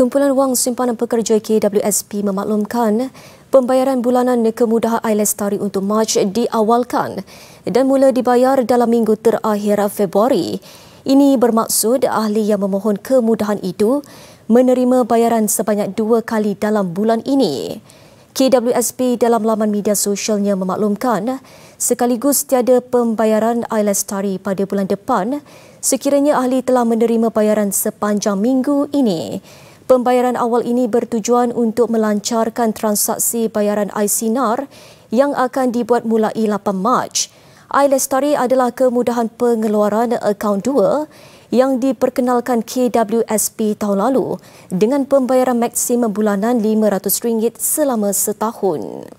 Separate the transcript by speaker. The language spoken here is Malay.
Speaker 1: Kumpulan Wang Simpanan Pekerja KWSP memaklumkan pembayaran bulanan kemudahan air tari untuk Mac diawalkan dan mula dibayar dalam minggu terakhir Februari. Ini bermaksud ahli yang memohon kemudahan itu menerima bayaran sebanyak dua kali dalam bulan ini. KWSP dalam laman media sosialnya memaklumkan sekaligus tiada pembayaran air tari pada bulan depan sekiranya ahli telah menerima bayaran sepanjang minggu ini. Pembayaran awal ini bertujuan untuk melancarkan transaksi bayaran iSinar yang akan dibuat mulai 8 Mac. iLestari adalah kemudahan pengeluaran akaun dua yang diperkenalkan KWSP tahun lalu dengan pembayaran maksimum bulanan RM500 selama setahun.